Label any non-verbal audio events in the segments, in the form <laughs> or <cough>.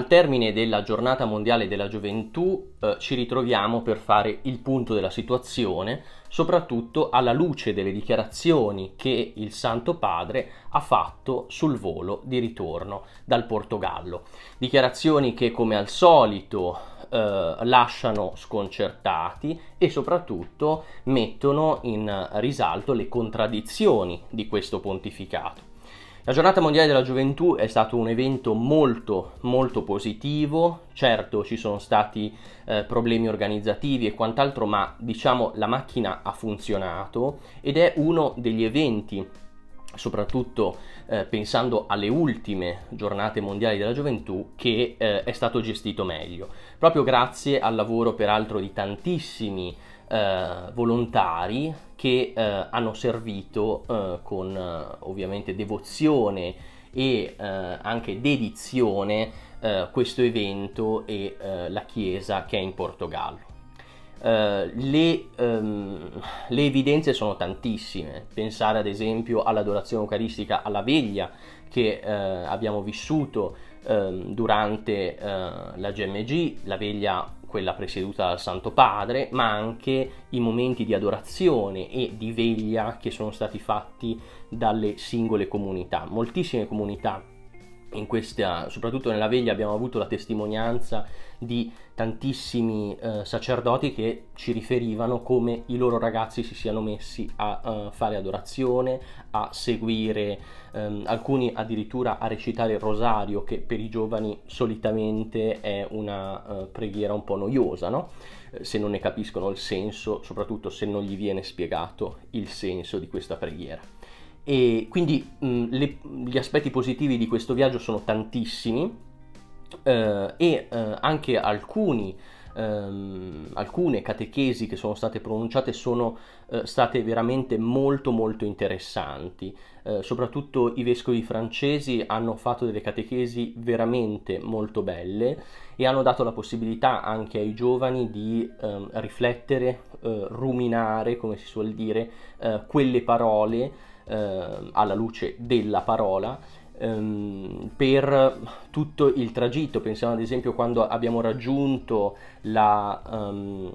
Al termine della giornata mondiale della gioventù eh, ci ritroviamo per fare il punto della situazione, soprattutto alla luce delle dichiarazioni che il Santo Padre ha fatto sul volo di ritorno dal Portogallo. Dichiarazioni che come al solito eh, lasciano sconcertati e soprattutto mettono in risalto le contraddizioni di questo pontificato. La giornata mondiale della gioventù è stato un evento molto molto positivo, certo ci sono stati eh, problemi organizzativi e quant'altro, ma diciamo la macchina ha funzionato ed è uno degli eventi soprattutto eh, pensando alle ultime giornate mondiali della gioventù, che eh, è stato gestito meglio, proprio grazie al lavoro peraltro di tantissimi eh, volontari che eh, hanno servito eh, con eh, ovviamente devozione e eh, anche dedizione eh, questo evento e la chiesa che è in Portogallo. Le, ehm, le, evidenze sono tantissime, pensare ad esempio all'adorazione eucaristica alla veglia che abbiamo vissuto ehm, durante la GMG, la veglia quella presieduta dal Santo Padre, ma anche i momenti di adorazione e di veglia che sono stati fatti dalle singole comunità. Moltissime comunità questa, soprattutto nella veglia abbiamo avuto la testimonianza di tantissimi eh, sacerdoti che ci riferivano come i loro ragazzi si siano messi a uh, fare adorazione, a seguire, um, alcuni addirittura a recitare il rosario che per i giovani solitamente è una uh, preghiera un po' noiosa, no? Eh, se non ne capiscono il senso, soprattutto se non gli viene spiegato il senso di questa preghiera. E quindi mh, le, gli aspetti positivi di questo viaggio sono tantissimi eh, e eh, anche alcuni, ehm, alcune catechesi che sono state pronunciate sono eh, state veramente molto molto interessanti. Eh, soprattutto i vescovi francesi hanno fatto delle catechesi veramente molto belle e hanno dato la possibilità anche ai giovani di ehm, riflettere, eh, ruminare, come si suol dire, eh, quelle parole. Ehm, alla luce della parola ehm, per tutto il tragitto. Pensiamo ad esempio quando abbiamo raggiunto la, um,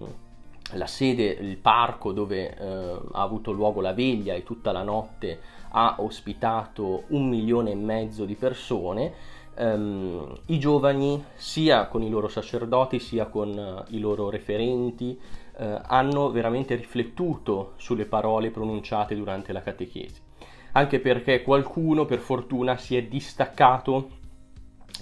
la sede, il parco dove uh, ha avuto luogo la veglia e tutta la notte ha ospitato un milione e mezzo di persone. Um, I giovani, sia con i loro sacerdoti, sia con eh, i loro referenti, uh, hanno veramente riflettuto sulle parole pronunciate durante la catechesi anche perché qualcuno per fortuna si è distaccato,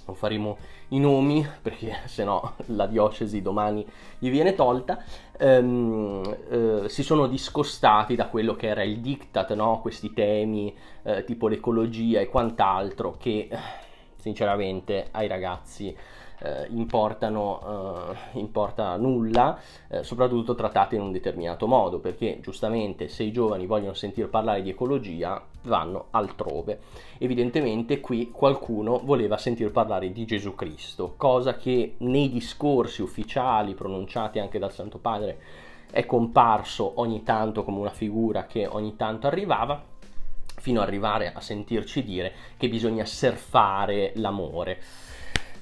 non faremo i nomi perché <laughs> sennò la diocesi domani gli viene tolta, ehm, eh, si sono discostati da quello che era il diktat, no? questi temi eh, tipo l'ecologia e quant'altro che sinceramente ai ragazzi eh, importano, eh, importa nulla, eh, soprattutto trattate in un determinato modo, perché giustamente se i giovani vogliono sentir parlare di ecologia vanno altrove. Evidentemente qui qualcuno voleva sentir parlare di Gesù Cristo, cosa che nei discorsi ufficiali pronunciati anche dal Santo Padre è comparso ogni tanto come una figura che ogni tanto arrivava, fino ad arrivare a sentirci dire che bisogna serfare l'amore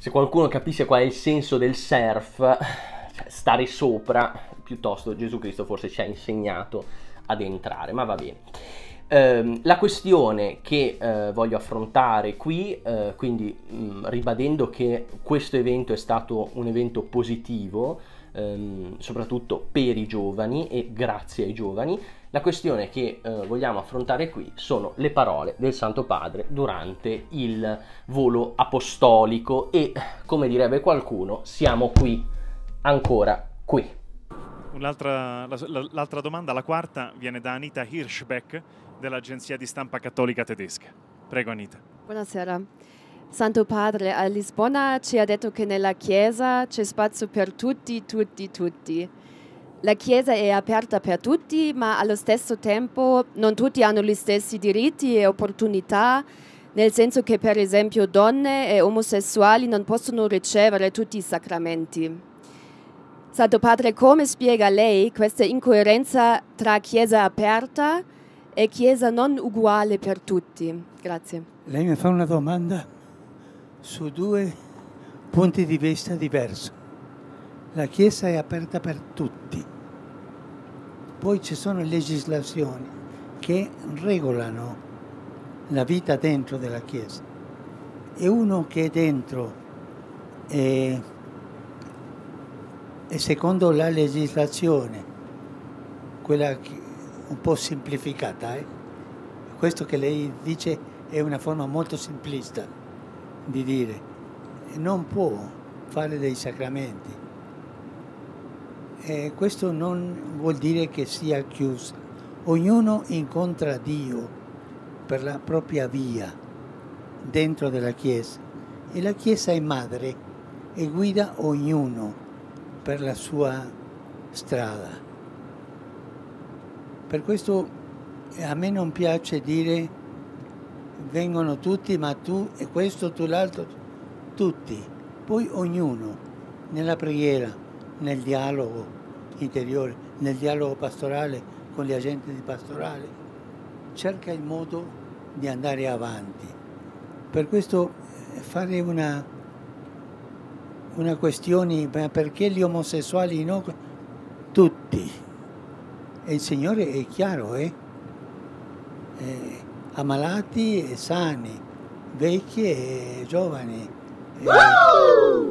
se qualcuno capisse qual è il senso del surf, cioè stare sopra, piuttosto Gesù Cristo forse ci ha insegnato ad entrare, ma va bene. Eh, la questione che eh, voglio affrontare qui, eh, quindi mh, mm, ribadendo che questo evento è stato un evento positivo, ehm, soprattutto per i giovani e grazie ai giovani, la questione che eh, vogliamo affrontare qui sono le parole del Santo Padre durante il volo apostolico e, come direbbe qualcuno, siamo qui, ancora qui. L'altra, la, l'altra domanda, la quarta, viene da Anita Hirschbeck dell'agenzia di stampa cattolica tedesca. Prego Anita. Buonasera. Santo Padre, a Lisbona ci ha detto che nella Chiesa c'è spazio per tutti, tutti, tutti. La Chiesa è aperta per tutti, ma allo stesso tempo non tutti hanno gli stessi diritti e opportunità, nel senso che per esempio donne e omosessuali non possono ricevere tutti i sacramenti. Santo Padre, come spiega lei questa incoerenza tra Chiesa aperta e Chiesa non uguale per tutti? Grazie. Lei mi fa una domanda su due punti di vista diversi. La Chiesa è aperta per tutti poi ci sono legislazioni che regolano la vita dentro della Chiesa e uno che è dentro e, eh, e secondo la legislazione, quella un po' semplificata, eh? questo che lei dice è una forma molto simplista di dire, non può fare dei sacramenti eh, questo non vuol dire che sia chiusa. Ognuno incontra Dio per la propria via dentro della Chiesa e la Chiesa è madre e guida ognuno per la sua strada. Per questo eh, a me non piace dire vengono tutti, ma tu e questo, tu l'altro, tutti. Poi ognuno nella preghiera, nel dialogo interiore, nel dialogo pastorale con gli agenti di pastorale, cerca il modo di andare avanti. Per questo eh, fare una, una questione, ma perché gli omosessuali no? Tutti. il Signore è chiaro, eh? eh ammalati e sani, vecchi e giovani, eh,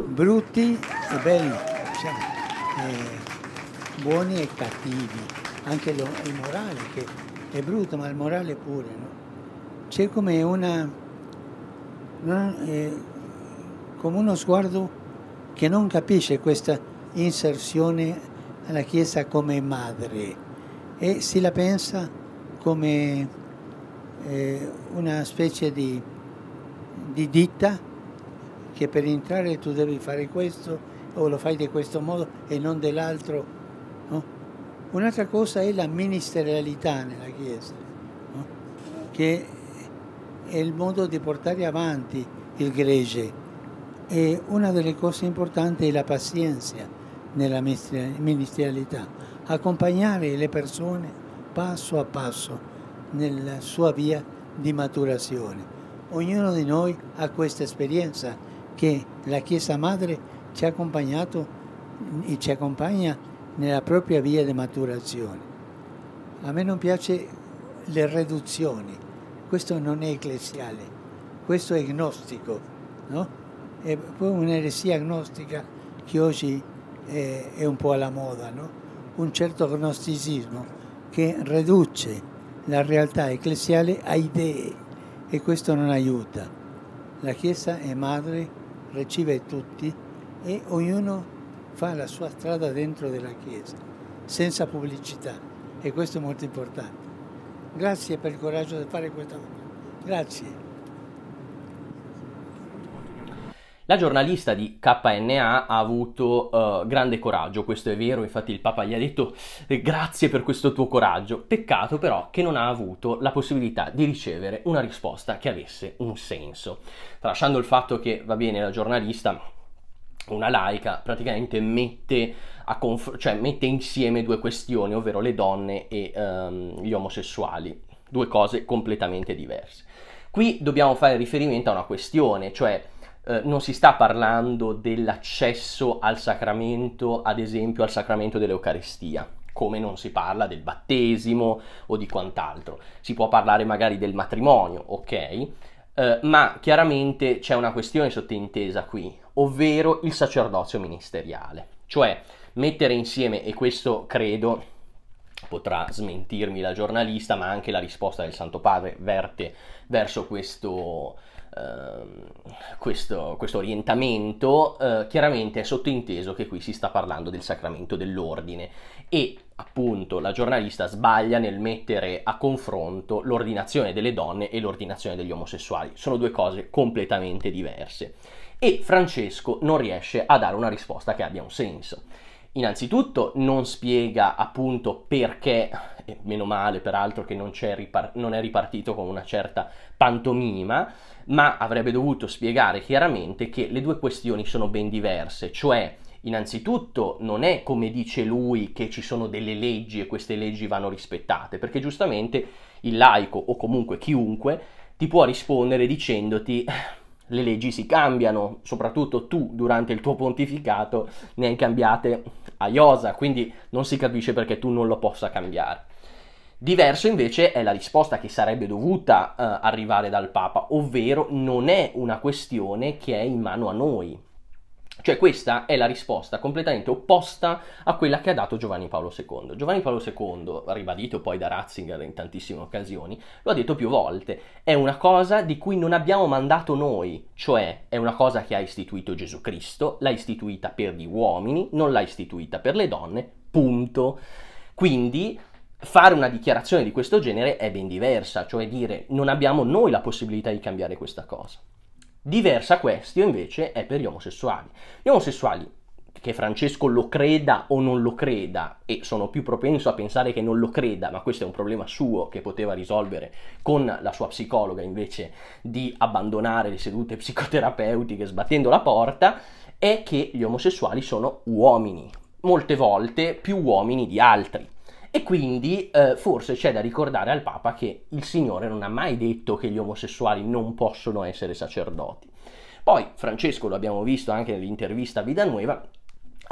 brutti e belli. Diciamo eh, buoni e cattivi, anche lo, il morale che è brutto, ma il morale pure. No? C'è come una, una eh, come uno sguardo che non capisce questa inserzione alla Chiesa come madre e si la pensa come eh, una specie di, di ditta che per entrare tu devi fare questo, o lo fai di questo modo e non dell'altro. No? Un'altra cosa è la ministerialità nella Chiesa, no? che è il modo di portare avanti il gregge. E una delle cose importanti è la pazienza nella ministerialità, accompagnare le persone passo a passo nella sua via di maturazione. Ognuno di noi ha questa esperienza che la Chiesa Madre ci ha accompagnato e ci accompagna nella propria via di maturazione. A me non piace le riduzioni, questo non è ecclesiale, questo è gnostico, no? È poi un'eresia gnostica che oggi è, è un po' alla moda, no? un certo gnosticismo che riduce la realtà ecclesiale a idee e questo non aiuta. La Chiesa è madre, riceve tutti, e ognuno fa la sua strada dentro della Chiesa, senza pubblicità e questo è molto importante. Grazie per il coraggio di fare questa cosa. Grazie. La giornalista di KNA ha avuto uh, grande coraggio, questo è vero, infatti il Papa gli ha detto eh, grazie per questo tuo coraggio, peccato però che non ha avuto la possibilità di ricevere una risposta che avesse un senso. Tralasciando il fatto che, va bene, la giornalista una laica praticamente mette, a conf- cioè mette insieme due questioni, ovvero le donne e um, gli omosessuali, due cose completamente diverse. Qui dobbiamo fare riferimento a una questione, cioè eh, non si sta parlando dell'accesso al sacramento, ad esempio al sacramento dell'Eucaristia, come non si parla del battesimo o di quant'altro. Si può parlare magari del matrimonio, ok? Eh, ma chiaramente c'è una questione sottintesa qui, ovvero il sacerdozio ministeriale, cioè mettere insieme, e questo credo potrà smentirmi la giornalista, ma anche la risposta del Santo Padre verte verso questo, eh, questo, questo orientamento, eh, chiaramente è sottinteso che qui si sta parlando del sacramento dell'ordine e appunto la giornalista sbaglia nel mettere a confronto l'ordinazione delle donne e l'ordinazione degli omosessuali. Sono due cose completamente diverse. E Francesco non riesce a dare una risposta che abbia un senso. Innanzitutto non spiega appunto perché, e eh, meno male peraltro che non, ripar- non è ripartito con una certa pantomima, ma avrebbe dovuto spiegare chiaramente che le due questioni sono ben diverse, cioè innanzitutto non è come dice lui che ci sono delle leggi e queste leggi vanno rispettate, perché giustamente il laico o comunque chiunque ti può rispondere dicendoti eh, le leggi si cambiano, soprattutto tu durante il tuo pontificato ne hai cambiate a iosa, quindi non si capisce perché tu non lo possa cambiare. Diverso invece è la risposta che sarebbe dovuta eh, arrivare dal Papa, ovvero non è una questione che è in mano a noi, cioè questa è la risposta completamente opposta a quella che ha dato Giovanni Paolo II. Giovanni Paolo II, ribadito poi da Ratzinger in tantissime occasioni, lo ha detto più volte, è una cosa di cui non abbiamo mandato noi, cioè è una cosa che ha istituito Gesù Cristo, l'ha istituita per gli uomini, non l'ha istituita per le donne, punto. Quindi fare una dichiarazione di questo genere è ben diversa, cioè dire non abbiamo noi la possibilità di cambiare questa cosa. Diversa questione invece è per gli omosessuali. Gli omosessuali, che Francesco lo creda o non lo creda, e sono più propenso a pensare che non lo creda, ma questo è un problema suo che poteva risolvere con la sua psicologa invece di abbandonare le sedute <laughs> psicoterapeutiche sbattendo la porta, è che gli omosessuali sono uomini, molte volte più uomini di altri. E quindi eh, forse c'è da ricordare al Papa che il Signore non ha mai detto che gli omosessuali non possono essere sacerdoti. Poi Francesco, lo abbiamo visto anche nell'intervista a Nueva,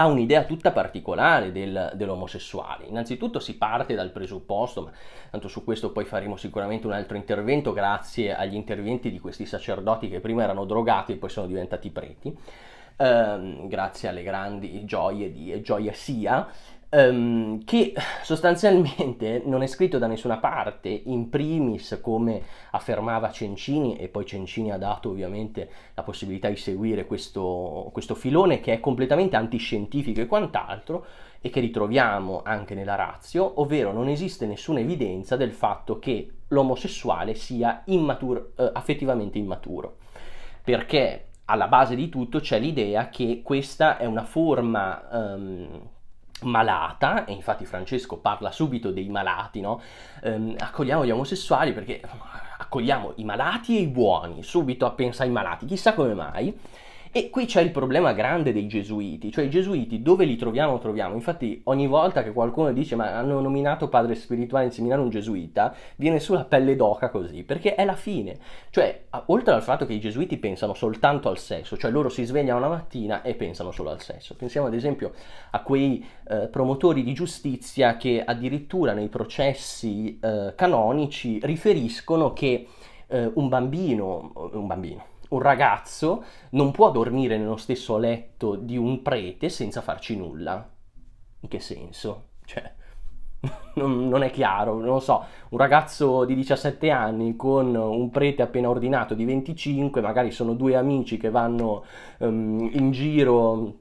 ha un'idea tutta particolare del, dell'omosessuale. Innanzitutto si parte dal presupposto, ma tanto su questo poi faremo sicuramente un altro intervento grazie agli interventi di questi sacerdoti che prima erano drogati e poi sono diventati preti, ehm, grazie alle grandi gioie di Gioia Sia, Um, che sostanzialmente non è scritto da nessuna parte, in primis come affermava Cencini e poi Cencini ha dato ovviamente la possibilità di seguire questo, questo filone che è completamente antiscientifico e quant'altro e che ritroviamo anche nella razio, ovvero non esiste nessuna evidenza del fatto che l'omosessuale sia immaturo, eh, affettivamente immaturo, perché alla base di tutto c'è l'idea che questa è una forma... Um, malata, e infatti Francesco parla subito dei malati, no? Ehm, accogliamo gli omosessuali perché accogliamo i malati e i buoni, subito pensa ai malati, chissà come mai. E qui c'è il problema grande dei gesuiti, cioè i gesuiti dove li troviamo troviamo, infatti ogni volta che qualcuno dice ma hanno nominato padre spirituale in seminario un gesuita, viene sulla pelle d'oca così, perché è la fine, cioè oltre al fatto che i gesuiti pensano soltanto al sesso, cioè loro si svegliano una mattina e pensano solo al sesso, pensiamo ad esempio a quei eh, promotori di giustizia che addirittura nei processi eh, canonici riferiscono che eh, un bambino, un bambino, un ragazzo non può dormire nello stesso letto di un prete senza farci nulla. In che senso? Cioè, <laughs> non, non, è chiaro, non lo so, un ragazzo di 17 anni con un prete appena ordinato di 25, magari sono due amici che vanno um, in giro...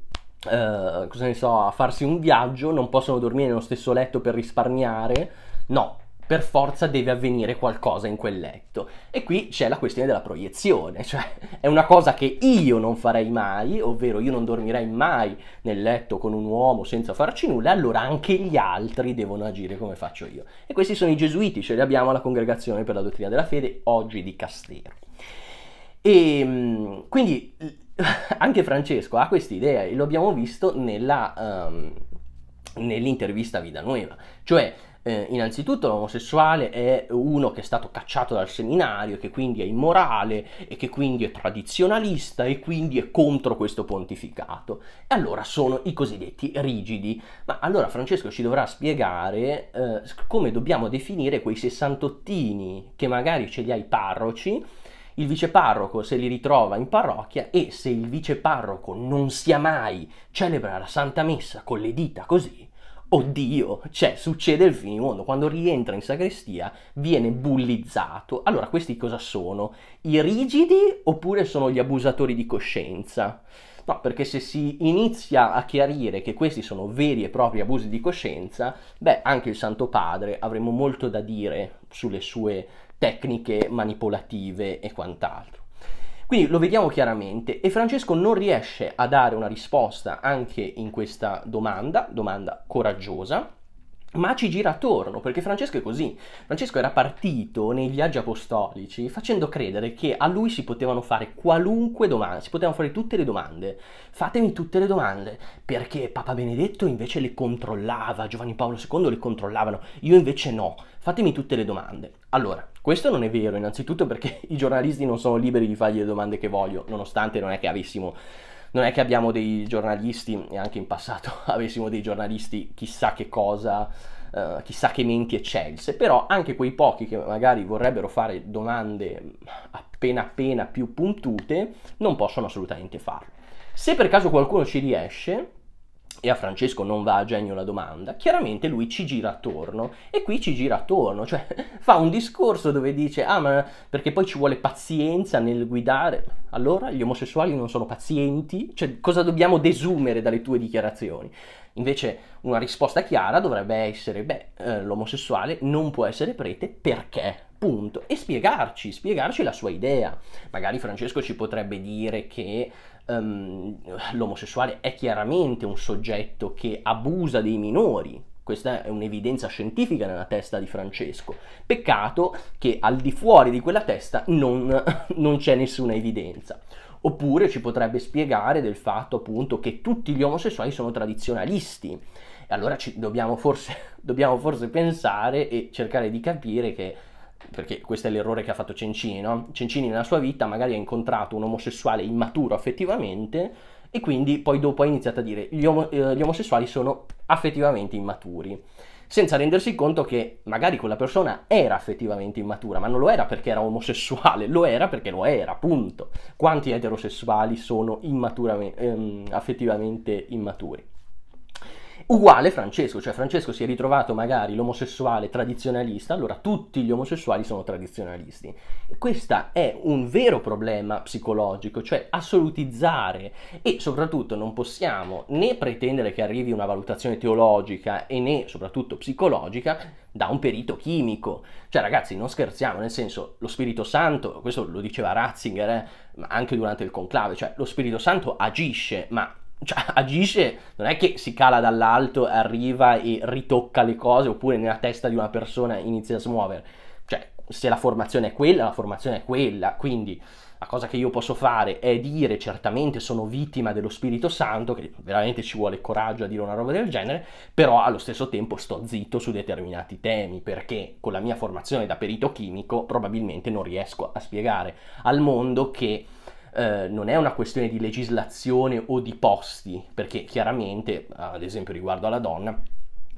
Uh, cosa ne so, a farsi un viaggio, non possono dormire nello stesso letto per risparmiare, no, per forza deve avvenire qualcosa in quel letto. E qui c'è la questione della proiezione, cioè è una cosa che io non farei mai, ovvero io non dormirei mai nel letto con un uomo senza farci nulla, allora anche gli altri devono agire come faccio io. E questi sono i gesuiti, ce li abbiamo alla Congregazione per la Dottrina della Fede, oggi di Castero. E ehm, quindi <laughs> anche Francesco ha questa idea e lo abbiamo visto nella, um, nell'intervista a Vida Nueva, cioè eh, innanzitutto l'omosessuale è uno che è stato cacciato dal seminario, che quindi è immorale e che quindi è tradizionalista e quindi è contro questo pontificato. E allora sono i cosiddetti rigidi. Ma allora Francesco ci dovrà spiegare eh, come dobbiamo definire quei sessantottini che magari ce li ha i parroci il viceparroco se li ritrova in parrocchia e se il viceparroco non sia mai celebra la Santa Messa con le dita così, oddio, cioè succede il finimondo, quando rientra in sagrestia viene bullizzato. Allora questi cosa sono? I rigidi oppure sono gli abusatori di coscienza? No, perché se si inizia a chiarire che questi sono veri e propri abusi di coscienza, beh, anche il Santo Padre avremo molto da dire sulle sue tecniche manipolative e quant'altro. Quindi lo vediamo chiaramente e Francesco non riesce a dare una risposta anche in questa domanda, domanda coraggiosa, ma ci gira attorno, perché Francesco è così. Francesco era partito nei viaggi apostolici facendo credere che a lui si potevano fare qualunque domanda, si potevano fare tutte le domande. Fatemi tutte le domande, perché Papa Benedetto invece le controllava, Giovanni Paolo II le controllavano, io invece no. Fatemi tutte le domande. Allora, questo non è vero, innanzitutto perché <laughs> i giornalisti non sono liberi di fargli le domande che voglio, nonostante non è che avessimo non è che abbiamo dei giornalisti, e anche in passato <laughs> avessimo dei giornalisti chissà che cosa, uh, chissà che menti eccelse, però anche quei pochi che magari vorrebbero fare domande appena appena più puntute non possono assolutamente farlo. Se per caso qualcuno ci riesce, e a Francesco non va a genio la domanda, chiaramente lui ci gira attorno e qui ci gira attorno, cioè <laughs> fa un discorso dove dice ah ma perché poi ci vuole pazienza nel guidare, allora gli omosessuali non sono pazienti, cioè cosa dobbiamo desumere dalle tue dichiarazioni? Invece una risposta chiara dovrebbe essere, beh, eh, l'omosessuale non può essere prete perché? Punto. E spiegarci, spiegarci la sua idea. Magari Francesco ci potrebbe dire che um, l'omosessuale è chiaramente un soggetto che abusa dei minori, questa è un'evidenza scientifica nella testa di Francesco. Peccato che al di fuori di quella testa non, <laughs> non c'è nessuna evidenza. Oppure ci potrebbe spiegare del fatto appunto che tutti gli omosessuali sono tradizionalisti. E allora ci, dobbiamo, forse, <laughs> dobbiamo forse pensare e cercare di capire che perché questo è l'errore che ha fatto Cencini, no? Cencini nella sua vita magari ha incontrato un omosessuale immaturo affettivamente e quindi poi dopo ha iniziato a dire gli, om- eh, gli omosessuali sono affettivamente immaturi senza rendersi conto che magari quella persona era effettivamente immatura, ma non lo era perché era omosessuale, lo era perché lo era, punto. Quanti eterosessuali sono ehm, affettivamente immaturi? uguale Francesco, cioè Francesco si è ritrovato magari l'omosessuale tradizionalista, allora tutti gli omosessuali sono tradizionalisti. Questo è un vero problema psicologico, cioè assolutizzare e soprattutto non possiamo né pretendere che arrivi una valutazione teologica e né soprattutto psicologica da un perito chimico. Cioè ragazzi, non scherziamo, nel senso lo Spirito Santo, questo lo diceva Ratzinger eh, anche durante il conclave, cioè lo Spirito Santo agisce, ma cioè, <laughs> agisce, non è che si cala dall'alto, arriva e ritocca le cose oppure nella testa di una persona inizia a smuovere. Cioè, se la formazione è quella, la formazione è quella, quindi la cosa che io posso fare è dire certamente sono vittima dello Spirito Santo, che veramente ci vuole coraggio a dire una roba del genere, però allo stesso tempo sto zitto su determinati temi perché con la mia formazione da perito chimico probabilmente non riesco a spiegare al mondo che eh, non è una questione di legislazione o di posti, perché chiaramente, ad esempio riguardo alla donna,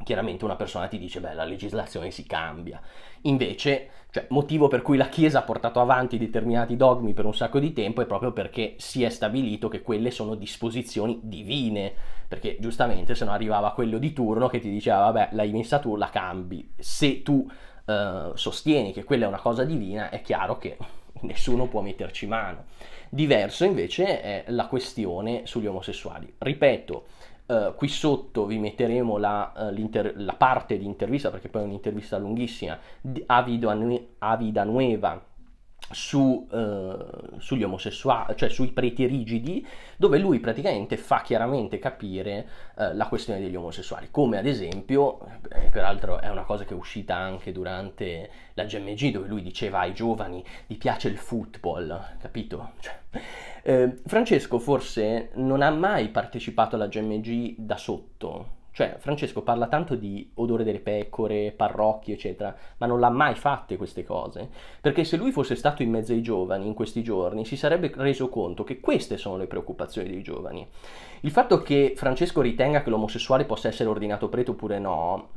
chiaramente una persona ti dice beh la legislazione si cambia invece cioè, motivo per cui la chiesa ha portato avanti determinati dogmi per un sacco di tempo è proprio perché si è stabilito che quelle sono disposizioni divine perché giustamente se no arrivava quello di turno che ti diceva vabbè l'hai messa tu la cambi se tu eh, sostieni che quella è una cosa divina è chiaro che nessuno può metterci mano. Diverso invece è la questione sugli omosessuali. Ripeto, Uh, qui sotto vi metteremo la, eh, la parte di intervista, perché poi è un'intervista lunghissima, di Avido Anue- Avidanueva su, uh, sugli omosessuali, cioè sui preti rigidi, dove lui praticamente fa chiaramente capire uh, la questione degli omosessuali, come ad esempio, eh, peraltro è una cosa che è uscita anche durante la GMG, dove lui diceva ai giovani ti piace il football, capito? Cioè, eh, Francesco forse non ha mai partecipato alla GMG da sotto, cioè, Francesco parla tanto di odore delle pecore, parrocchie, eccetera, ma non l'ha mai fatte queste cose. Perché se lui fosse stato in mezzo ai giovani in questi giorni, si sarebbe reso conto che queste sono le preoccupazioni dei giovani. Il fatto che Francesco ritenga che l'omosessuale possa essere ordinato prete oppure no,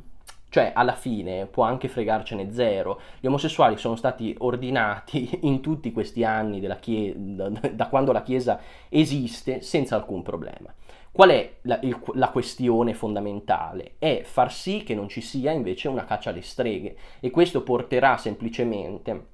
cioè alla fine può anche fregarcene zero. Gli omosessuali sono stati ordinati <laughs> in tutti questi anni da, da quando la Chiesa esiste senza alcun problema. Qual è la, il, la, questione fondamentale? È far sì che non ci sia invece una caccia alle streghe e questo porterà semplicemente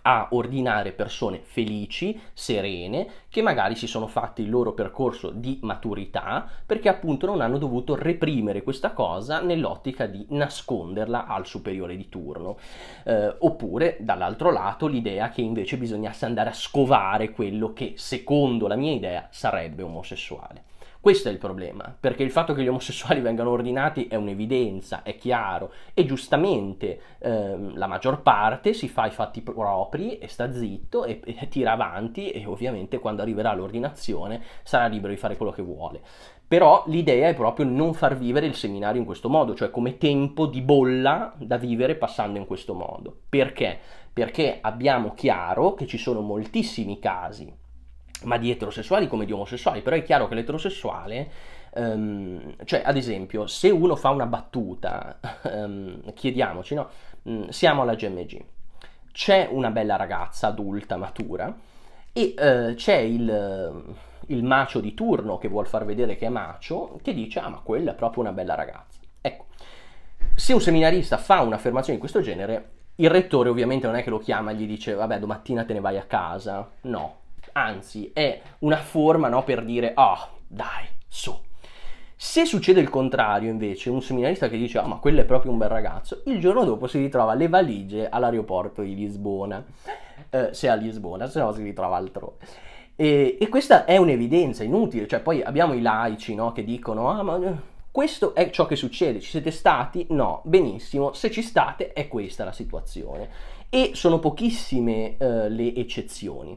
a ordinare persone felici, serene, che magari si sono fatti il loro percorso di maturità perché appunto non hanno dovuto reprimere questa cosa nell'ottica di nasconderla al superiore di turno. Eh, oppure dall'altro lato l'idea che invece bisognasse andare a scovare quello che secondo la mia idea sarebbe omosessuale. Questo è il problema, perché il fatto che gli omosessuali vengano ordinati è un'evidenza, è chiaro, e giustamente ehm, la maggior parte si fa i fatti propri e sta zitto e, e tira avanti e ovviamente quando arriverà l'ordinazione sarà libero di fare quello che vuole. Però l'idea è proprio non far vivere il seminario in questo modo, cioè come tempo di bolla da vivere passando in questo modo. Perché? Perché abbiamo chiaro che ci sono moltissimi casi ma di eterosessuali come di omosessuali, però è chiaro che l'eterosessuale, um, cioè ad esempio, se uno fa una battuta, um, <laughs> chiediamoci, no? Mm, siamo alla GMG, c'è una bella ragazza adulta, matura, e uh, c'è il, il macio di turno che vuol far vedere che è macio, che dice, ah ma quella è proprio una bella ragazza. Ecco, se un seminarista fa un'affermazione di questo genere, il rettore ovviamente non è che lo chiama e gli dice, vabbè, domattina te ne vai a casa, no, anzi è una forma no, per dire ah oh, dai su. Se succede il contrario invece, un seminarista che dice ah oh, ma quello è proprio un bel ragazzo, il giorno dopo si ritrova le valigie all'aeroporto di Lisbona, eh, se a Lisbona, se no si ritrova altrove. E, e, questa è un'evidenza inutile, cioè poi abbiamo i laici no, che dicono ah ma eh, questo è ciò che succede, ci siete stati? No, benissimo, se ci state è questa la situazione e sono pochissime eh, le eccezioni.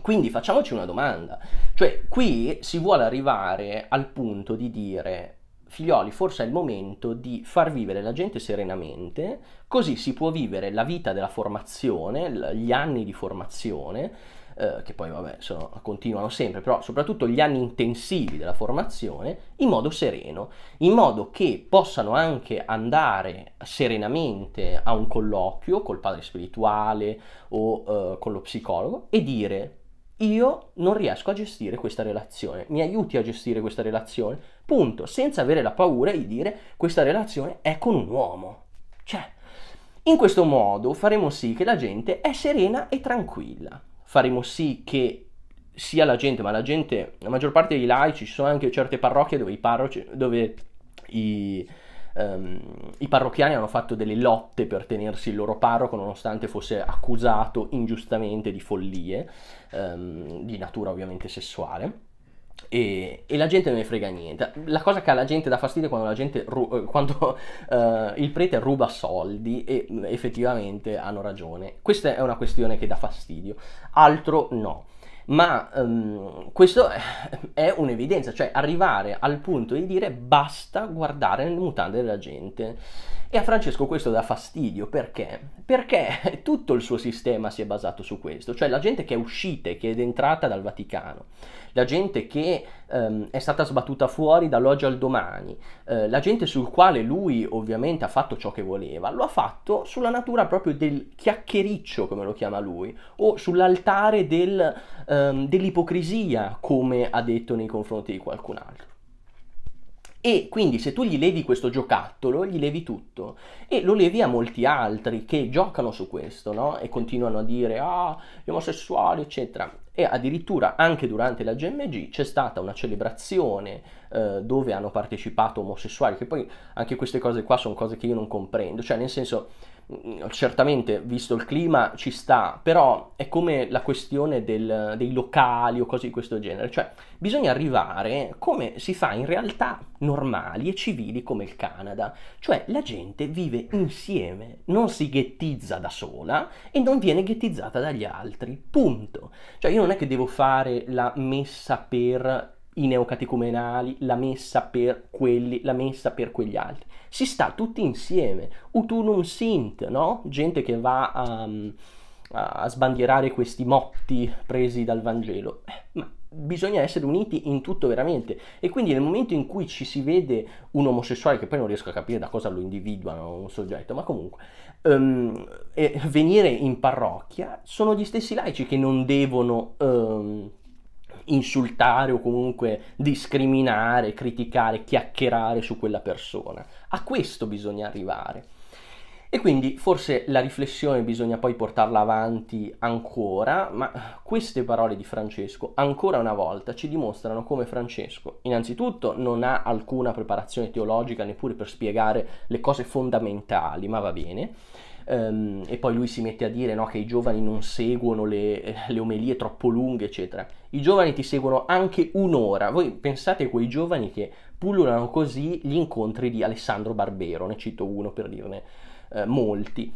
Quindi facciamoci una domanda, cioè qui si vuole arrivare al punto di dire figlioli forse è il momento di far vivere la gente serenamente, così si può vivere la vita della formazione, gli anni di formazione, eh, che poi vabbè sono, continuano sempre, però soprattutto gli anni intensivi della formazione, in modo sereno, in modo che possano anche andare serenamente a un colloquio col padre spirituale o eh, con lo psicologo e dire io non riesco a gestire questa relazione, mi aiuti a gestire questa relazione, punto, senza avere la paura di dire questa relazione è con un uomo. Cioè, in questo modo faremo sì che la gente è serena e tranquilla, faremo sì che sia la gente, ma la gente, la maggior parte dei laici, ci sono anche certe parrocchie dove i parroci, dove i ehm, i parrocchiani hanno fatto delle lotte per tenersi il loro parroco nonostante fosse accusato ingiustamente di follie, ehm, di natura ovviamente sessuale. E, e, la gente non ne frega niente. La cosa che alla gente dà fastidio è quando, la gente ru- eh, quando uh, <laughs> il prete ruba soldi e mm, effettivamente hanno ragione. Questa è una questione che dà fastidio, altro no ma um, questo <laughs> è un'evidenza, cioè arrivare al punto di dire basta guardare le mutande della gente. E a Francesco questo dà fastidio perché? Perché <laughs> tutto il suo sistema si è basato su questo, cioè la gente che è uscita, che è entrata dal Vaticano, la gente che ehm, è stata sbattuta fuori dall'oggi al domani. Eh, gente sul quale lui ovviamente ha fatto ciò che voleva, lo ha fatto sulla natura proprio del chiacchiericcio, come lo chiama lui, o sull'altare del, ehm, dell'ipocrisia, come ha detto nei confronti di qualcun altro. E quindi se tu gli levi questo giocattolo, gli levi tutto. E lo levi a molti altri che giocano su questo, no? E continuano a dire, ah, gli omosessuali, eccetera e addirittura anche durante la GMG c'è stata una celebrazione eh, dove hanno partecipato omosessuali, che poi anche queste cose qua sono cose che io non comprendo, cioè nel senso mm, certamente visto il clima ci sta, però è come la questione del, dei locali o cose di questo genere, cioè bisogna arrivare come si fa in realtà normali e civili come il Canada, cioè la gente vive insieme, non si ghettizza da sola e non viene ghettizzata dagli altri, punto. Cioè, io non è che devo fare la messa per i neocatecumenali, la messa per quelli, la messa per quegli altri. Si sta tutti insieme, utunum sint, no? Gente che va a, a sbandierare questi motti presi dal Vangelo. Eh, ma bisogna essere uniti in tutto veramente. E quindi nel momento in cui ci si vede un omosessuale, che poi non riesco a capire da cosa lo individuano un soggetto, ma comunque, um, venire in parrocchia sono gli stessi laici che non devono um, insultare o comunque discriminare, criticare, chiacchierare su quella persona. A questo bisogna arrivare. E quindi forse la riflessione bisogna poi portarla avanti ancora, ma queste parole di Francesco ancora una volta ci dimostrano come Francesco innanzitutto non ha alcuna preparazione teologica neppure per spiegare le cose fondamentali, ma va bene, Um, e poi lui si mette a dire no, che i giovani non seguono le, eh, le, omelie troppo lunghe, eccetera. I giovani ti seguono anche un'ora. Voi pensate a quei giovani che pullulano così gli incontri di Alessandro Barbero, ne cito uno per dirne eh, molti.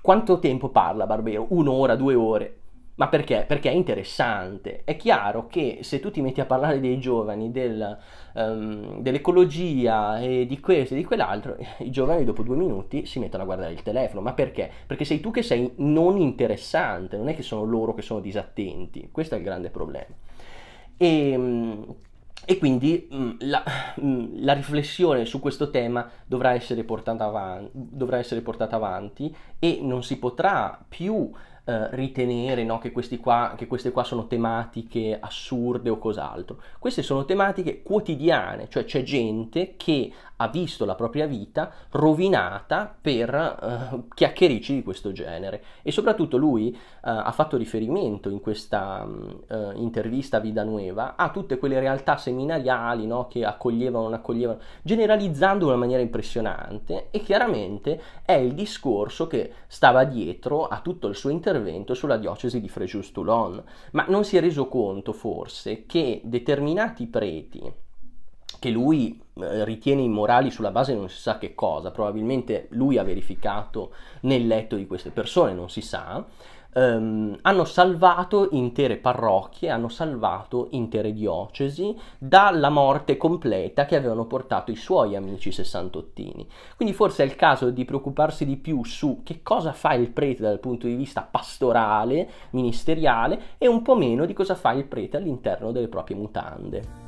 Quanto tempo parla Barbero? Un'ora, due ore? Ma perché? Perché è interessante. È chiaro che se tu ti metti a parlare dei giovani, del, um, dell'ecologia e di questo e di quell'altro, i giovani dopo due minuti si mettono a guardare il telefono. Ma perché? Perché sei tu che sei non interessante, non è che sono loro che sono disattenti. Questo è il grande problema. E... Um, e quindi mh, mm, la, mh, mm, la, riflessione su questo tema dovrà essere, avanti, dovrà essere portata avanti e non si potrà più eh, ritenere no, che, qua, che queste qua sono tematiche assurde o cos'altro. Queste sono tematiche quotidiane, cioè c'è gente che ha visto la propria vita rovinata per eh, chiacchierici di questo genere e soprattutto lui eh, ha fatto riferimento in questa mm, eh, intervista a Vidanueva a tutte quelle realtà seminariali no, che accoglievano, non accoglievano, generalizzando in una maniera impressionante e chiaramente è il discorso che stava dietro a tutto il suo intervento intervento sulla diocesi di Fréjus-Toulon, ma non si è reso conto forse che determinati preti, che lui eh, ritiene immorali sulla base non si sa che cosa, probabilmente lui ha verificato nel letto di queste persone, non si sa, ehm, hanno salvato intere parrocchie, hanno salvato intere diocesi dalla morte completa che avevano portato i suoi amici sessantottini. Quindi forse è il caso di preoccuparsi di più su che cosa fa il prete dal punto di vista pastorale, ministeriale e un po' meno di cosa fa il prete all'interno delle proprie mutande.